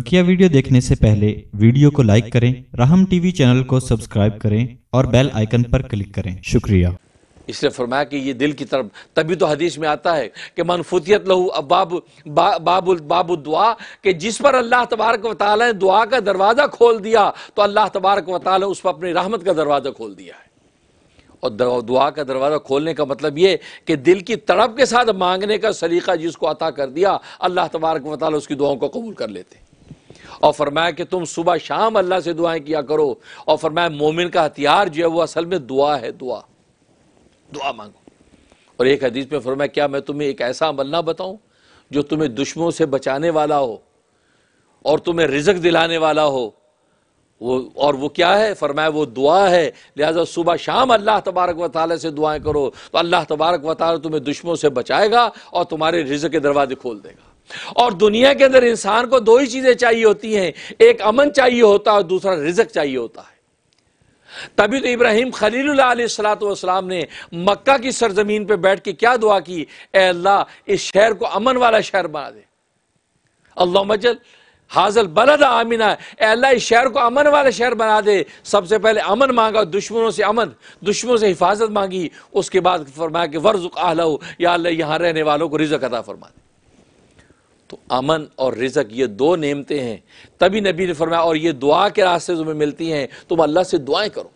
बकिया वीडियो देखने से पहले वीडियो को लाइक करें राहम टीवी चैनल को सब्सक्राइब करें और बेल आइकन पर क्लिक करें शुक्रिया इसलिए फरमाया कि ये दिल की तरफ तभी तो हदीस में आता है कि मनफूतियत लहू अब बा, बाबुल बाबु दुआ के जिस पर अल्लाह तबारक वाली ने दुआ का दरवाज़ा खोल दिया तो अल्लाह तबारक वाली उस पर अपनी रहमत का दरवाज़ा खोल दिया है और दुआ का दरवाज़ा खोलने का मतलब ये कि दिल की तड़प के साथ मांगने का सलीका जिसको अता कर दिया अल्लाह तबारक वाली उसकी दुआओं को कबूल कर लेते हैं और फरमाया कि तुम सुबह शाम अल्लाह से दुआएं किया करो और फरमाया मोमिन का हथियार जो है वो असल में दुआ है दुआ दुआ मांगो और एक हदीस में फरमाया क्या मैं तुम्हें एक ऐसा अमल ना बताऊं जो तुम्हें दुश्मनों से बचाने वाला हो और तुम्हें रिजक दिलाने वाला हो वो और वो क्या है फरमाया वो दुआ है लिहाजा सुबह शाम अल्लाह तबारक व ताली से दुआएं करो तो अल्लाह तबारक व ताली तुम्हें दुश्मनों से बचाएगा और तुम्हारे रिजक के दरवाजे खोल देगा और दुनिया के अंदर इंसान को दो ही चीजें चाहिए होती हैं एक अमन चाहिए होता है और दूसरा रिजक चाहिए होता है तभी तो इब्राहिम खलीलाम ने मक्का की सरजमीन पर बैठ के क्या दुआ की अल्लाह इस शहर को अमन वाला शहर बना दे अल्लाह मजल हाजल बलद आमिना अल्लाह इस शहर को अमन वाला शहर बना दे सबसे पहले अमन मांगा दुश्मनों से अमन दुश्मनों से हिफाजत मांगी उसके बाद फरमाया कि वर्जुक आला या अल्लाह यहाँ रहने वालों को रिजक अदा फरमा दे तो अमन और रिजक ये दो नेमते हैं तभी नबी ने फरमाया और ये दुआ के रास्ते तुम्हें मिलती हैं तुम अल्लाह से दुआएं करो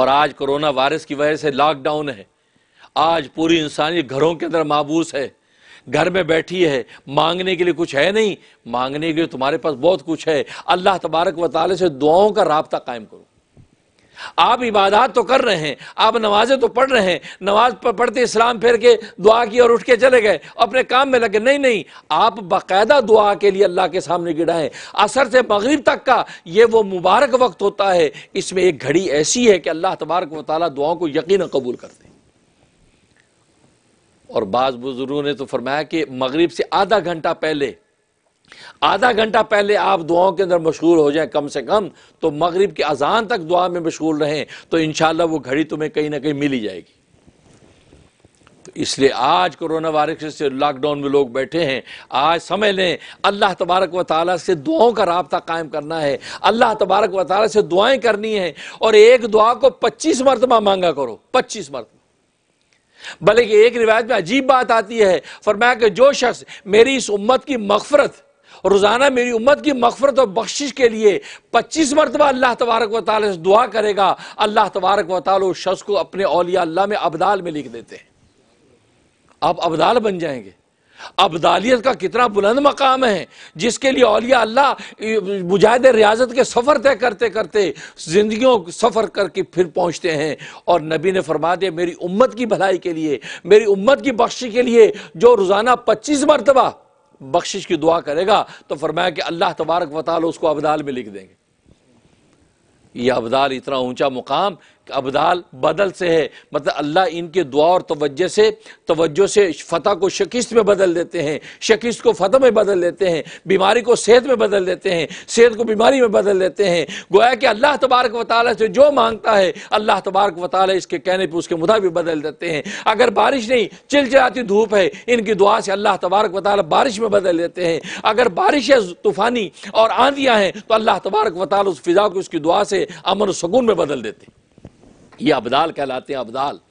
और आज कोरोना वायरस की वजह से लॉकडाउन है आज पूरी इंसानियत घरों के अंदर माबूस है घर में बैठी है मांगने के लिए कुछ है नहीं मांगने के लिए तुम्हारे पास बहुत कुछ है अल्लाह तबारक व से दुआओं का रबता कायम करो आप इबादत तो कर रहे हैं आप नमाजें तो पढ़ रहे हैं नमाज पढ़ते इस्लाम फेर के दुआ की और उठ के चले गए अपने काम में लगे नहीं नहीं आप बाकायदा दुआ के लिए अल्लाह के सामने गिड़ा है असर से मगरब तक का ये वो मुबारक वक्त होता है इसमें एक घड़ी ऐसी है कि अल्लाह तबारक वाली दुआओं को यकीन कबूल करते हैं और बाज़ बुजुर्गों ने तो फरमाया कि मगरब से आधा घंटा पहले आधा घंटा पहले आप दुआओं के अंदर मशगूल हो जाएं कम से कम तो मगरिब की अजान तक दुआ में मशगूल रहें तो इनशाला वो घड़ी तुम्हें कहीं ना कहीं मिली जाएगी तो इसलिए आज कोरोना वायरस से लॉकडाउन में लोग बैठे हैं आज समय लें अल्लाह तबारक व ताली से दुआओं का रबता कायम करना है अल्लाह तबारक व ताली से दुआएं करनी है और एक दुआ को पच्चीस मरतबा मांगा करो पच्चीस मरतबा बल्कि एक रिवायत में अजीब बात आती है फरमाया कि जो शख्स मेरी इस उम्मत की मगफरत रोज़ाना मेरी उम्मत की मफफरत और बख्शिश के लिए पच्चीस मरतबा अल्लाह तबारक व से दुआ करेगा अल्लाह तबारक व उस शख्स को अपने अलिया अल्लाह में अबदाल में लिख देते हैं आप अबदाल बन जाएंगे अबदालियत का कितना बुलंद मकाम है जिसके लिए अलिया अल्लाह मुजाहिद रियाजत के सफ़र तय करते करते ज़िंदगी सफ़र करके फिर पहुंचते हैं और नबी ने फरमा दिया मेरी उम्मत की भलाई के लिए मेरी उम्मत की बख्शी के लिए जो रोज़ाना पच्चीस मरतबा बख्शिश की दुआ करेगा तो फरमाया कि अल्लाह तबारक वताल उसको अबदाल में लिख देंगे यह अबदाल इतना ऊंचा मुकाम अबदाल बदल से है मतलब अल्लाह इनके दुआ और तवज्जो से तवज्जो से फतह को शिकस्त में बदल देते हैं शिकस्त को फतह में बदल देते हैं बीमारी को सेहत में बदल देते हैं सेहत को बीमारी में बदल देते हैं गोया कि अल्लाह तबारक वाली से जो मांगता है अल्लाह तबारक वाली इसके कहने पर उसके मुताबिक बदल देते हैं अगर बारिश नहीं चिलचिलाती धूप है इनकी दुआ से अल्लाह तबारक वताल बारिश में बदल देते हैं अगर बारिश है तूफ़ानी और आंधियाँ हैं तो अल्लाह तबारक वताल उस फिज़ा को उसकी दुआ से अमन सुकून में बदल देते हैं ये अबदाल कहलाते हैं अबदाल